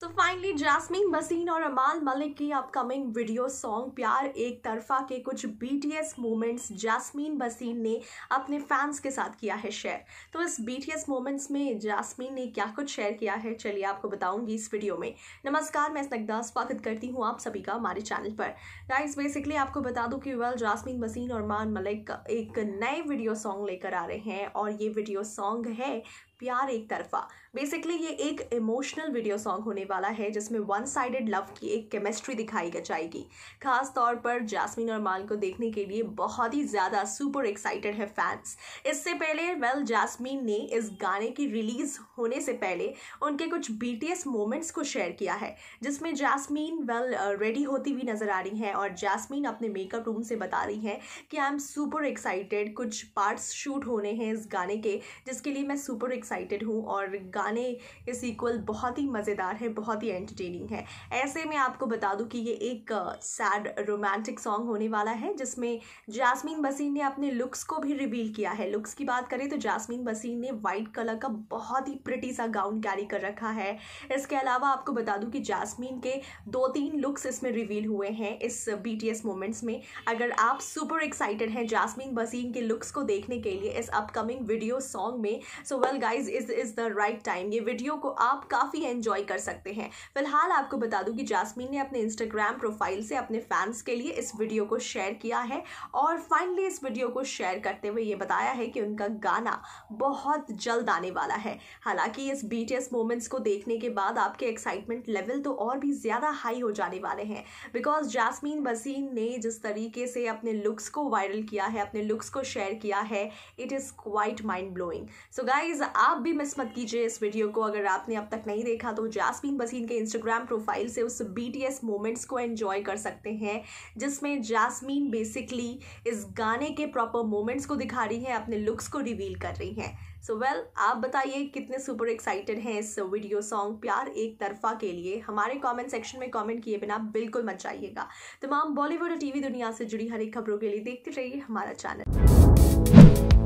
तो finally jasmine बसीन और अमाल मलिक की अपकमिंग वीडियो सॉन्ग प्यार एक तरफा के कुछ बीटीएस मोमेंट्स जासमीन बसीन ने अपने फैंस के साथ किया है शेयर तो इस बीटीएस मोमेंट्स में जासमीन ने क्या कुछ शेयर किया है चलिए आपको बताऊंगी इस वीडियो में नमस्कार मैं स्नग्धा स्वागत करती हूँ आप सभी का हमारे चैनल पर राइस बेसिकली आपको बता दूँ कि वेल जासमीन बसीन और अमान मलिक एक नए वीडियो सॉन्ग लेकर आ रहे हैं और ये वीडियो सॉन्ग है प्यार एक तरफा बेसिकली ये एक इमोशनल वीडियो सॉन्ग होने वाला है जिसमें वन साइडेड लव की एक केमिस्ट्री दिखाई जाएगी खास तौर पर जैस्मिन और माल को देखने के लिए बहुत ही ज़्यादा सुपर एक्साइटेड है फैंस इससे पहले वेल जैस्मिन ने इस गाने की रिलीज़ होने से पहले उनके कुछ बीटीएस मोमेंट्स को शेयर किया है जिसमें जैस्मीन वेल रेडी होती हुई नज़र आ रही हैं और जासमीन अपने मेकअप रूम से बता रही हैं कि आई एम सुपर एक्साइटेड कुछ पार्ट्स शूट होने हैं इस गाने के जिसके लिए मैं सुपर एक्साइटेड हूँ और गाने के सीक्वल बहुत ही मज़ेदार है बहुत ही एंटरटेनिंग है ऐसे में आपको बता दूँ कि ये एक सैड रोमांटिक सॉन्ग होने वाला है जिसमें जासमीन बसीन ने अपने लुक्स को भी रिवील किया है लुक्स की बात करें तो जासमीन बसीन ने वाइट कलर का बहुत ही प्रिटी सा गाउन कैरी कर रखा है इसके अलावा आपको बता दूँ कि जासमीन के दो तीन लुक्स इसमें रिवील हुए हैं इस बी मोमेंट्स में अगर आप सुपर एक्साइटेड हैं जैस्मीन बसीन के लुक्स को देखने के लिए इस अपकमिंग वीडियो सॉन्ग में so well guys guys is is the right time ये वीडियो को आप काफ़ी एंजॉय कर सकते हैं फिलहाल आपको बता दूं कि जासमीन ने अपने इंस्टाग्राम प्रोफाइल से अपने फैंस के लिए इस वीडियो को शेयर किया है और फाइनली इस वीडियो को शेयर करते हुए ये बताया है कि उनका गाना बहुत जल्द आने वाला है हालांकि इस बीटीएस मोमेंट्स को देखने के बाद आपके एक्साइटमेंट लेवल तो और भी ज़्यादा हाई हो जाने वाले हैं बिकॉज जासमीन बसीन ने जिस तरीके से अपने लुक्स को वायरल किया है अपने लुक्स को शेयर किया है it is quite mind blowing so guys आप आप भी मिस मत कीजिए इस वीडियो को अगर आपने अब तक नहीं देखा तो जासमीन बसीन के इंस्टाग्राम प्रोफाइल से उस बीटीएस मोमेंट्स को एंजॉय कर सकते हैं जिसमें जासमीन बेसिकली इस गाने के प्रॉपर मोमेंट्स को दिखा रही हैं अपने लुक्स को रिवील कर रही हैं सो so वेल well, आप बताइए कितने सुपर एक्साइटेड हैं इस वीडियो सॉन्ग प्यार एक तरफा के लिए हमारे कमेंट सेक्शन में कमेंट किए बिना बिल्कुल मत जाइएगा तमाम बॉलीवुड और टीवी दुनिया से जुड़ी हर एक खबरों के लिए देखते रहिए हमारा चैनल